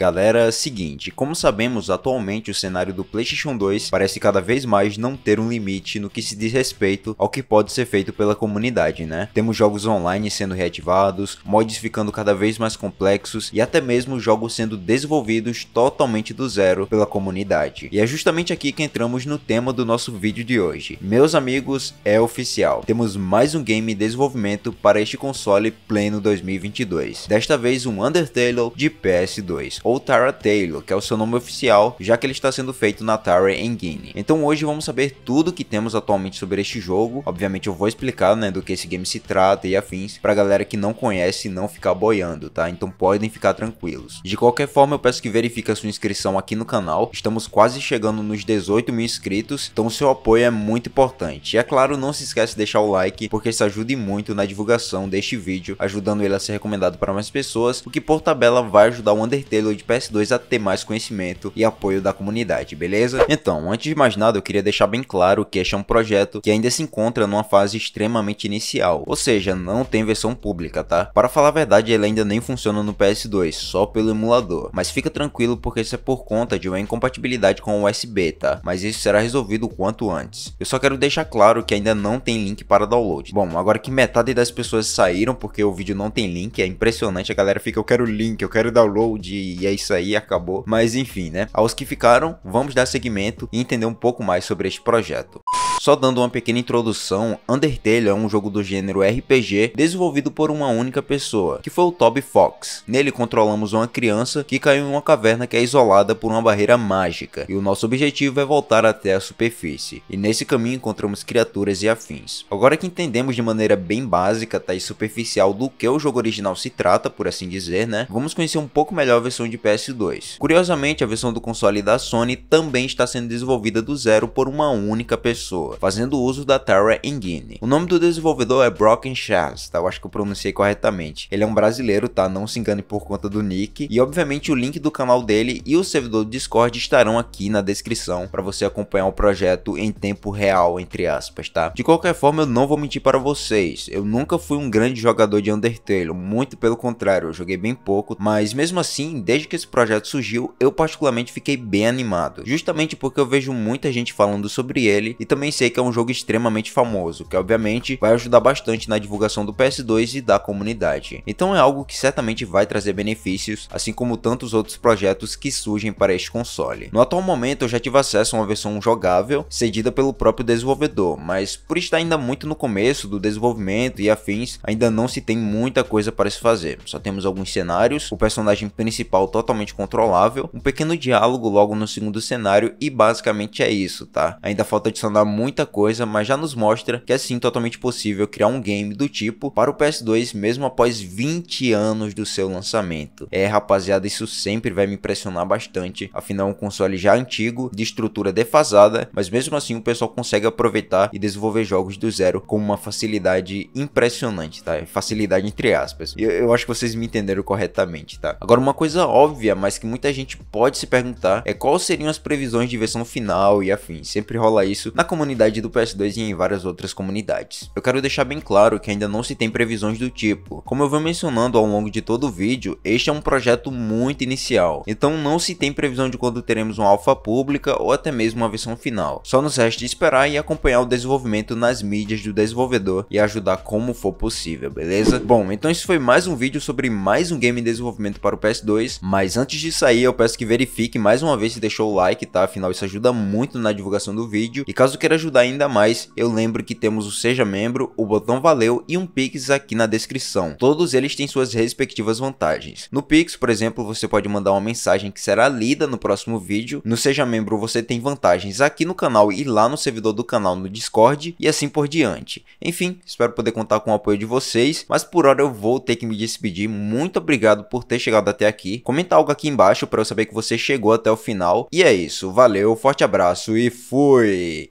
Galera, seguinte, como sabemos, atualmente o cenário do PlayStation 2 parece cada vez mais não ter um limite no que se diz respeito ao que pode ser feito pela comunidade, né? Temos jogos online sendo reativados, mods ficando cada vez mais complexos e até mesmo jogos sendo desenvolvidos totalmente do zero pela comunidade. E é justamente aqui que entramos no tema do nosso vídeo de hoje. Meus amigos, é oficial. Temos mais um game em desenvolvimento para este console pleno 2022. Desta vez um Undertale de PS2 ou Tara Taylor, que é o seu nome oficial, já que ele está sendo feito na Tara Engine. Então hoje vamos saber tudo que temos atualmente sobre este jogo, obviamente eu vou explicar né, do que esse game se trata e afins, para galera que não conhece não ficar boiando, tá? Então podem ficar tranquilos. De qualquer forma eu peço que verifique a sua inscrição aqui no canal, estamos quase chegando nos 18 mil inscritos, então seu apoio é muito importante. E é claro, não se esquece de deixar o like, porque isso ajuda muito na divulgação deste vídeo, ajudando ele a ser recomendado para mais pessoas, o que por tabela vai ajudar o Undertale de PS2 a ter mais conhecimento e apoio da comunidade, beleza? Então, antes de mais nada, eu queria deixar bem claro que este é um projeto que ainda se encontra numa fase extremamente inicial, ou seja, não tem versão pública, tá? Para falar a verdade, ele ainda nem funciona no PS2, só pelo emulador, mas fica tranquilo porque isso é por conta de uma incompatibilidade com o USB, tá? Mas isso será resolvido o quanto antes. Eu só quero deixar claro que ainda não tem link para download. Bom, agora que metade das pessoas saíram porque o vídeo não tem link, é impressionante, a galera fica, eu quero link, eu quero download, e e é isso aí, acabou. Mas enfim, né? Aos que ficaram, vamos dar seguimento e entender um pouco mais sobre este projeto. Só dando uma pequena introdução, Undertale é um jogo do gênero RPG desenvolvido por uma única pessoa, que foi o Toby Fox. Nele controlamos uma criança que caiu em uma caverna que é isolada por uma barreira mágica, e o nosso objetivo é voltar até a superfície, e nesse caminho encontramos criaturas e afins. Agora que entendemos de maneira bem básica tá, e superficial do que o jogo original se trata, por assim dizer, né, vamos conhecer um pouco melhor a versão de PS2. Curiosamente, a versão do console da Sony também está sendo desenvolvida do zero por uma única pessoa fazendo uso da Terra Engine. O nome do desenvolvedor é Brocken Shards, tá? Eu acho que eu pronunciei corretamente. Ele é um brasileiro, tá? Não se engane por conta do nick. E obviamente o link do canal dele e o servidor do Discord estarão aqui na descrição para você acompanhar o projeto em tempo real, entre aspas, tá? De qualquer forma, eu não vou mentir para vocês. Eu nunca fui um grande jogador de Undertale, muito pelo contrário, eu joguei bem pouco, mas mesmo assim, desde que esse projeto surgiu, eu particularmente fiquei bem animado, justamente porque eu vejo muita gente falando sobre ele e também sei que é um jogo extremamente famoso, que obviamente vai ajudar bastante na divulgação do PS2 e da comunidade. Então é algo que certamente vai trazer benefícios, assim como tantos outros projetos que surgem para este console. No atual momento eu já tive acesso a uma versão jogável, cedida pelo próprio desenvolvedor, mas por estar ainda muito no começo do desenvolvimento e afins, ainda não se tem muita coisa para se fazer. Só temos alguns cenários, o personagem principal totalmente controlável, um pequeno diálogo logo no segundo cenário e basicamente é isso, tá? Ainda falta adicionar muito muita coisa, mas já nos mostra que é sim totalmente possível criar um game do tipo para o PS2 mesmo após 20 anos do seu lançamento. É rapaziada, isso sempre vai me impressionar bastante, afinal é um console já antigo, de estrutura defasada, mas mesmo assim o pessoal consegue aproveitar e desenvolver jogos do zero com uma facilidade impressionante, tá? É facilidade entre aspas. Eu, eu acho que vocês me entenderam corretamente, tá? Agora uma coisa óbvia, mas que muita gente pode se perguntar é quais seriam as previsões de versão final e afim. Sempre rola isso na comunidade jogabilidade do PS2 e em várias outras comunidades. Eu quero deixar bem claro que ainda não se tem previsões do tipo. Como eu venho mencionando ao longo de todo o vídeo, este é um projeto muito inicial, então não se tem previsão de quando teremos uma alfa pública ou até mesmo uma versão final. Só nos resta esperar e acompanhar o desenvolvimento nas mídias do desenvolvedor e ajudar como for possível, beleza? Bom, então esse foi mais um vídeo sobre mais um game em desenvolvimento para o PS2, mas antes de sair eu peço que verifique mais uma vez se deixou o like, tá? Afinal isso ajuda muito na divulgação do vídeo e caso queira ajudar ajudar ainda mais, eu lembro que temos o Seja Membro, o botão Valeu e um Pix aqui na descrição. Todos eles têm suas respectivas vantagens. No Pix, por exemplo, você pode mandar uma mensagem que será lida no próximo vídeo. No Seja Membro, você tem vantagens aqui no canal e lá no servidor do canal no Discord e assim por diante. Enfim, espero poder contar com o apoio de vocês, mas por hora eu vou ter que me despedir. Muito obrigado por ter chegado até aqui. Comenta algo aqui embaixo para eu saber que você chegou até o final. E é isso, valeu, forte abraço e fui!